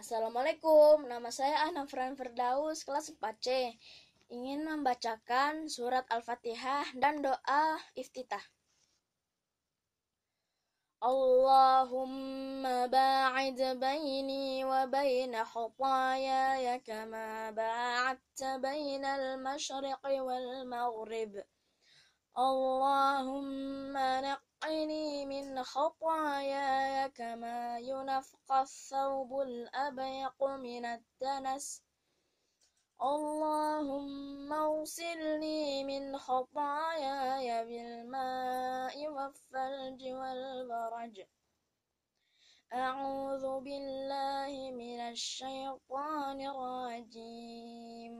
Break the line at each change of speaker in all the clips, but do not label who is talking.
Assalamualaikum, nama saya Anafran Fran Firdaus, kelas 4C. Ingin membacakan surat Al-Fatihah dan doa iftitah.
Allahumma ba'id baini wa baina khataayaya kama ba'adta baina al mashriqi wal-maghrib. اللهم نقني من خطاياي كما ينفق الثوب الأبيق من الدنس اللهم اغسلني من خطاياي بالماء والثلج والبرج أعوذ بالله من الشيطان الرجيم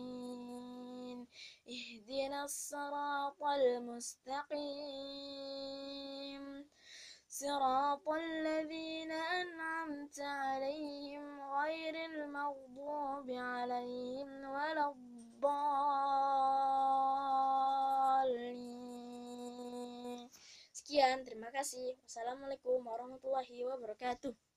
الصراط المستقيم صراط الذين أنعمت عليهم غير المغضوب عليهم ولا الضالين Sekian, terima kasih. Wassalamualaikum warahmatullahi wabarakatuh.